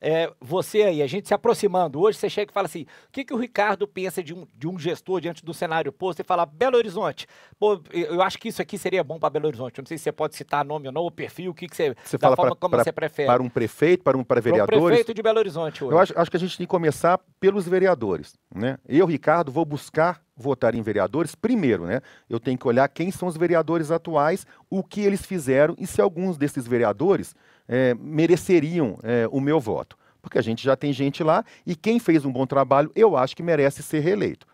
é, você aí, a gente se aproximando, hoje você chega e fala assim, o que, que o Ricardo pensa de um, de um gestor diante do cenário posto e fala, Belo Horizonte, pô, eu acho que isso aqui seria bom para Belo Horizonte, eu não sei se você pode citar nome ou não, o perfil, o que, que você, você fala forma pra, como pra, você prefere. Para um prefeito, para um para vereadores? Para um prefeito de Belo Horizonte hoje. Eu acho, acho que a gente tem que começar pelos vereadores, né? Eu, Ricardo, vou buscar votar em vereadores, primeiro, né? Eu tenho que olhar quem são os vereadores atuais, o que eles fizeram e se alguns desses vereadores é, mereceriam é, o meu voto. Porque a gente já tem gente lá e quem fez um bom trabalho, eu acho que merece ser reeleito.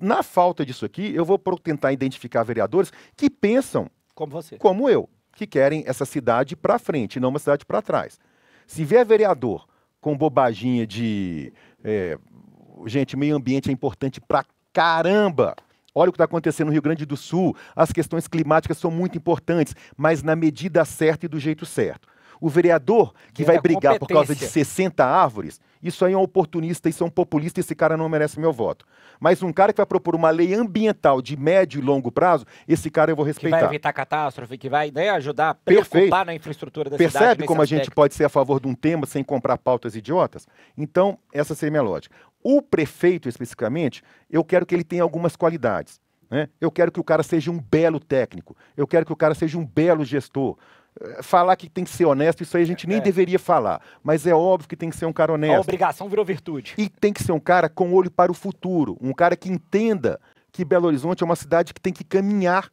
Na falta disso aqui, eu vou tentar identificar vereadores que pensam como você, como eu, que querem essa cidade para frente, não uma cidade para trás. Se vier vereador com bobaginha de é, gente, meio ambiente é importante para caramba. Olha o que está acontecendo no Rio Grande do Sul. As questões climáticas são muito importantes, mas na medida certa e do jeito certo. O vereador que vai é brigar por causa de 60 árvores, isso aí é um oportunista, isso é um populista, esse cara não merece meu voto. Mas um cara que vai propor uma lei ambiental de médio e longo prazo, esse cara eu vou respeitar. Que vai evitar catástrofe, que vai né, ajudar a preocupar na infraestrutura da Percebe cidade. Percebe como aspecto. a gente pode ser a favor de um tema sem comprar pautas idiotas? Então, essa seria a minha lógica. O prefeito, especificamente, eu quero que ele tenha algumas qualidades. Né? Eu quero que o cara seja um belo técnico, eu quero que o cara seja um belo gestor, eh, falar que tem que ser honesto, isso aí a gente nem é. deveria falar. Mas é óbvio que tem que ser um cara honesto. A obrigação virou virtude. E tem que ser um cara com olho para o futuro, um cara que entenda que Belo Horizonte é uma cidade que tem que caminhar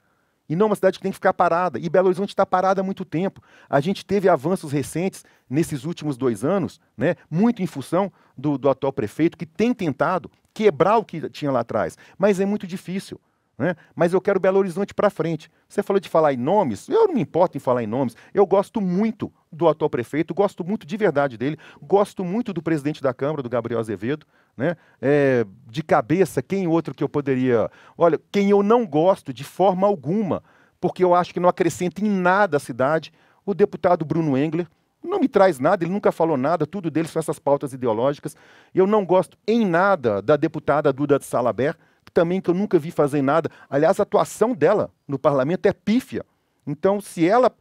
e não é uma cidade que tem que ficar parada. E Belo Horizonte está parada há muito tempo. A gente teve avanços recentes nesses últimos dois anos, né, muito em função do, do atual prefeito, que tem tentado quebrar o que tinha lá atrás. Mas é muito difícil. Né? Mas eu quero Belo Horizonte para frente. Você falou de falar em nomes, eu não me importo em falar em nomes. Eu gosto muito do atual prefeito, gosto muito de verdade dele, gosto muito do presidente da Câmara, do Gabriel Azevedo. Né? É, de cabeça, quem outro que eu poderia. Olha, quem eu não gosto de forma alguma, porque eu acho que não acrescenta em nada à cidade, o deputado Bruno Engler. Não me traz nada, ele nunca falou nada, tudo dele são essas pautas ideológicas. Eu não gosto em nada da deputada Duda de Salabert, também que eu nunca vi fazer nada. Aliás, a atuação dela no parlamento é pífia. Então, se ela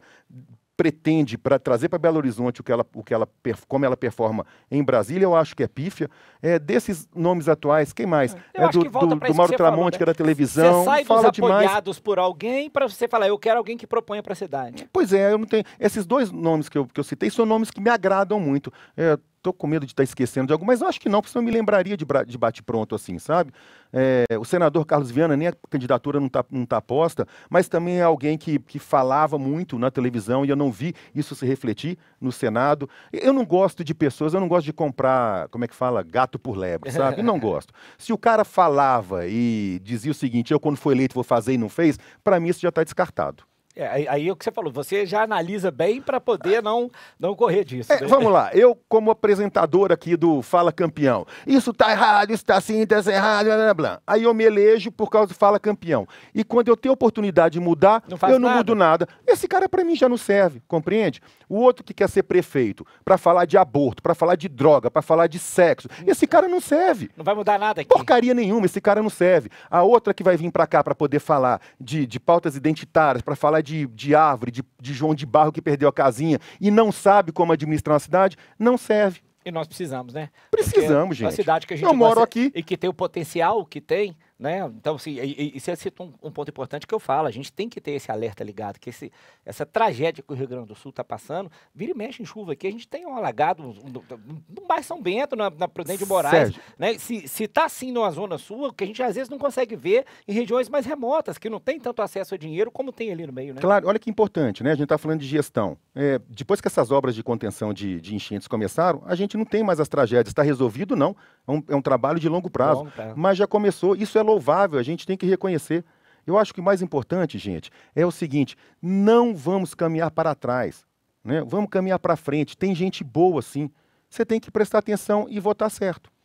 pretende para trazer para Belo Horizonte o que ela, o que ela, como ela performa em Brasília, eu acho que é pífia. É, desses nomes atuais, quem mais? É. Eu é do, que do, do Mauro que Tramonte, né? que é da né? televisão. Você sai fala dos apoiados por alguém para você falar, eu quero alguém que proponha para a cidade. Pois é, eu não tenho. Esses dois nomes que eu, que eu citei são nomes que me agradam muito. É, estou com medo de estar tá esquecendo de algo, mas eu acho que não, porque eu me lembraria de, de bate-pronto assim, sabe? É, o senador Carlos Viana, nem a candidatura não está não tá posta, mas também é alguém que, que falava muito na televisão e eu não vi isso se refletir no Senado. Eu não gosto de pessoas, eu não gosto de comprar, como é que fala, gato por lebre, sabe? não gosto. Se o cara falava e dizia o seguinte, eu quando for eleito vou fazer e não fez, para mim isso já está descartado. É, aí, é o que você falou, você já analisa bem para poder não, não correr disso. É, né? Vamos lá, eu como apresentador aqui do Fala Campeão, isso tá errado, isso está assim, está assim, errado, blá, blá, blá. Aí eu me elejo por causa do Fala Campeão. E quando eu tenho oportunidade de mudar, não eu não nada. mudo nada. Esse cara para mim já não serve, compreende? O outro que quer ser prefeito para falar de aborto, para falar de droga, para falar de sexo, hum. esse cara não serve. Não vai mudar nada aqui. Porcaria nenhuma, esse cara não serve. A outra que vai vir para cá para poder falar de, de pautas identitárias, para falar de de, de árvore, de, de João de Barro que perdeu a casinha e não sabe como administrar uma cidade, não serve. E nós precisamos, né? Precisamos, Porque gente. A cidade que a gente não moro aqui e que tem o potencial que tem, né? Então, assim, é um, um, ponto importante que eu falo, a gente tem que ter esse alerta ligado, que esse, essa tragédia que o Rio Grande do Sul está passando, vira e mexe em chuva aqui, a gente tem um alagado no mais Bairro São Bento, na, na de Moraes. Né? Se está assim numa zona sul, que a gente às vezes não consegue ver em regiões mais remotas, que não tem tanto acesso a dinheiro como tem ali no meio. Né? Claro, olha que importante, né? a gente está falando de gestão. É, depois que essas obras de contenção de, de enchentes começaram, a gente não tem mais as tragédias, está resolvido não, é um, é um trabalho de longo prazo, longo prazo. Mas já começou, isso é louvável, a gente tem que reconhecer. Eu acho que o mais importante, gente, é o seguinte: não vamos caminhar para trás. Né? Vamos caminhar para frente. Tem gente boa, sim. Você tem que prestar atenção e votar certo.